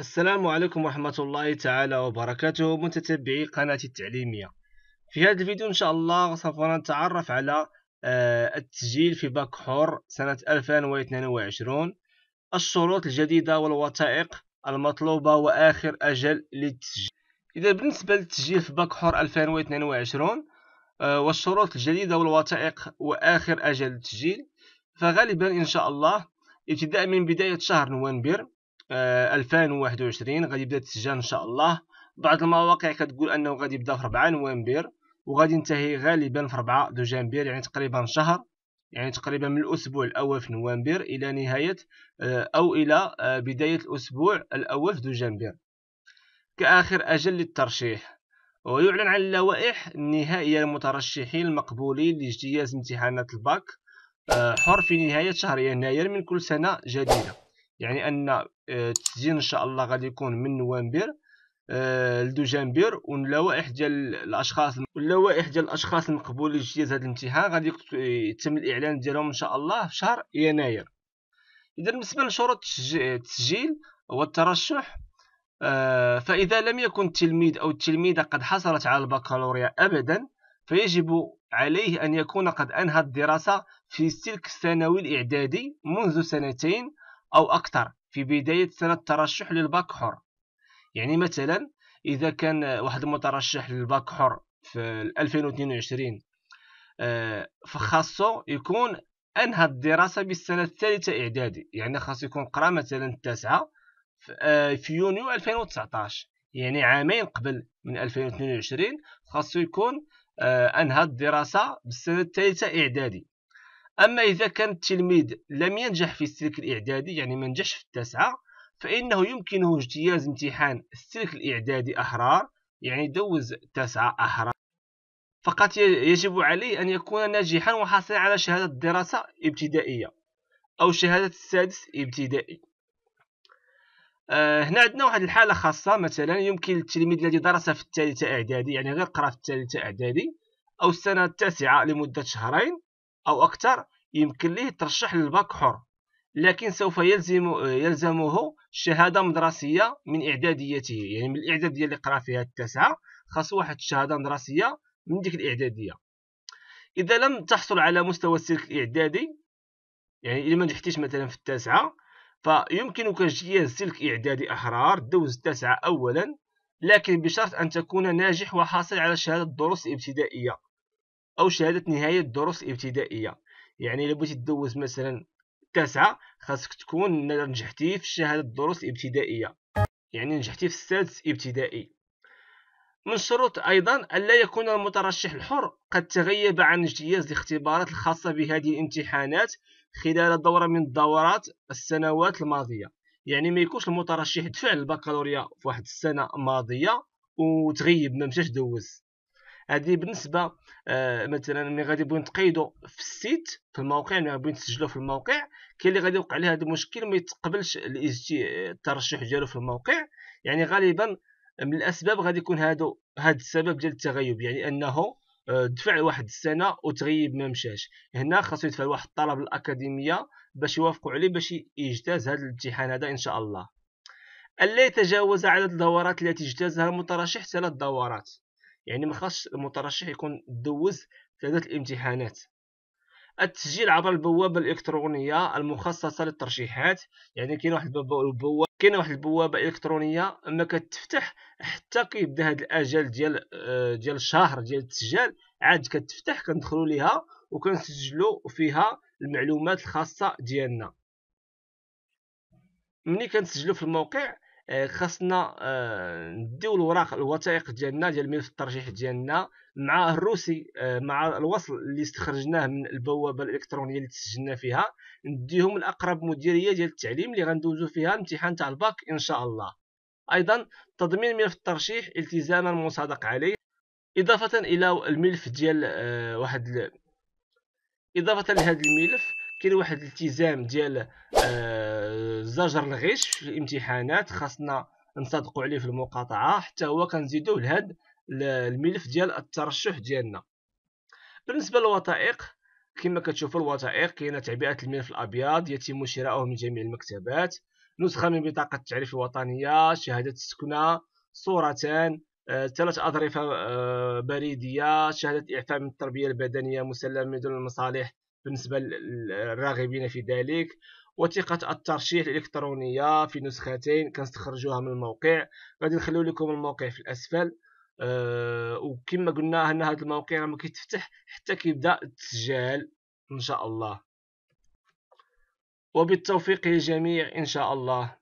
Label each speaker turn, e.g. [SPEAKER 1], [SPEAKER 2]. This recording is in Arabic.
[SPEAKER 1] السلام عليكم ورحمة الله تعالى وبركاته متتبعي قناة التعليمية في هذا الفيديو إن شاء الله سوف نتعرف على آه، التسجيل في باك حر سنة 2022 الشروط الجديدة والوثائق المطلوبة وآخر أجل للتسجيل إذا بالنسبة للتسجيل في باك حر 2022 آه، والشروط الجديدة والوثائق وآخر أجل للتسجيل فغالبا إن شاء الله ابتداء من بداية شهر نوفمبر 2021 آه، غادي يبدا التسجيل ان شاء الله بعض المواقع كتقول انه غادي يبدا في 4 نوفمبر وغادي ينتهي غالبا في 4 دجنبير يعني تقريبا شهر يعني تقريبا من الاسبوع الاول في نوفمبر الى نهايه آه، او الى آه، بدايه الاسبوع الاول في دجنبير كاخر اجل للترشيح ويعلن عن اللوائح النهائيه للمترشحين المقبولين لاجتياز امتحانات الباك حر في نهايه شهر يناير من كل سنه جديده يعني ان آه، التسجيل ان شاء الله غادي يكون من نوفمبر آه، لدجنبر واللوائح ديال الاشخاص اللوائح ديال الاشخاص المقبولين لجهاز هذا الامتحان غادي يتم الاعلان ديالهم ان شاء الله في شهر يناير اذا بالنسبه لشروط التسجيل والترشح آه، فاذا لم يكن التلميذ او التلميذه قد حصلت على البكالوريا ابدا فيجب عليه ان يكون قد انهى الدراسه في السلك الثانوي الاعدادي منذ سنتين أو أكثر في بداية سنة الترشح للباك حر يعني مثلا إذا كان واحد المترشح للباك حر في 2022 آه، فخاصو يكون أنهى الدراسة بالسنة الثالثة إعدادي يعني خاصو يكون قرا مثلا التاسعة في آه، يونيو 2019 يعني عامين قبل من 2022 خاصو يكون آه، انهى الدراسة بالسنة الثالثة إعدادي أما إذا كان التلميذ لم ينجح في السلك الإعدادي يعني ما نجحش في التاسعة فإنه يمكنه اجتياز امتحان السلك الإعدادي أحرار يعني دوز تاسعة أحرار فقط يجب عليه أن يكون ناجحا وحاصلا على شهادة دراسة ابتدائية أو شهادة السادس ابتدائي آه، هنا عندنا واحد الحالة خاصة مثلا يمكن للتلميذ الذي درس في الثالثة إعدادي يعني غير قرأ في الثالثة إعدادي أو السنة التاسعة لمدة شهرين أو أكثر يمكن ليه ترشح للباك حر لكن سوف يلزم يلزمه شهادة مدرسية من إعداديته يعني من الإعدادية اللي قرا فيها التاسعة خاص واحد الشهادة مدرسية من ديك الإعدادية إذا لم تحصل على مستوى السلك الإعدادي يعني إذا ما نجحتيش مثلا في التاسعة فيمكنك اجتياز سلك إعدادي أحرار دوز التاسعة أولا لكن بشرط أن تكون ناجح وحاصل على شهادة الدروس الابتدائية أو شهادة نهاية دروس ابتدائية يعني إلا بغيتي تدوز مثلا التاسعة خاصك تكون نجحتي في شهادة الدروس الابتدائيه يعني نجحتي في السادس ابتدائي من الشروط أيضا ألا يكون المترشح الحر قد تغيب عن اجتياز الاختبارات الخاصة بهذه الامتحانات خلال دورة من الدورات السنوات الماضية يعني ما يكونش المترشح دفع البكالوريا في واحد السنة الماضيه وتغيب ما مشاش دوز هذه بالنسبه آه، مثلا ملي غادي يبغيو تقيدوا في السيت في الموقع ملي غادي يسجلوا في الموقع كاين اللي غادي يوقع عليه هذا المشكل ما يتقبلش الترشح ديالو في الموقع يعني غالبا من الاسباب غادي يكون هادو هاد السبب ديال التغيب يعني انه آه، دفع واحد السنه وتغيب ما مشاش هنا خاصو يدفع لواحد الطلب الاكاديميه باش يوافقوا عليه باش يجتاز هذا الامتحان هذا ان شاء الله الا يتجاوز عدد الدورات التي اجتازها المترشح ثلاث دورات يعني ما خاصش المترشح يكون دوز ثلاثة الامتحانات التسجيل عبر البوابة الإلكترونية المخصصة للترشيحات يعني كاين واحد البوابة كاين واحد البوابة إلكترونية ما كتفتح حتى كيبدا هاد الأجل ديال آه، ديال الشهر ديال التسجيل عاد كتفتح كندخلو ليها وكنسجلو فيها المعلومات الخاصة ديالنا ملي كنسجلو في الموقع آه، خاصنا آه، نديو الوراق الوثائق ديالنا ديال ملف الترجيح ديالنا مع الروسي آه، مع الوصل اللي استخرجناه من البوابه الالكترونيه اللي تسجلنا فيها نديهم لاقرب مديريه ديال التعليم اللي غندوزو فيها الامتحان تاع الباك ان شاء الله ايضا تضمين ملف الترشيح التزاما مصادق عليه اضافه الى الملف ديال واحد اضافه لهذا الملف كاين واحد الالتزام ديال آه، زجر الغش في الامتحانات خاصنا نصدقوا عليه في المقاطعه حتى هو كنزيدوه لهاد الملف ديال الترشح ديالنا بالنسبه للوثائق كما كتشوفوا الوثائق كاينه تعبئه الملف الابيض يتم شراؤه من جميع المكتبات نسخه من بطاقه التعريف الوطنيه شهاده السكنه صورتان آه، ثلاث أظرفة آه، بريدية شهادة إعفاء من التربية البدنية مسلمة بدون المصالح بالنسبة للراغبين في ذلك وثيقة الترشيح الإلكترونية في نسختين كنستخرجوها من الموقع غادي نخليو لكم الموقع في الأسفل أه وكما قلنا أن هذا الموقع ما كيتفتح حتى كيبدا التسجيل إن شاء الله وبالتوفيق للجميع إن شاء الله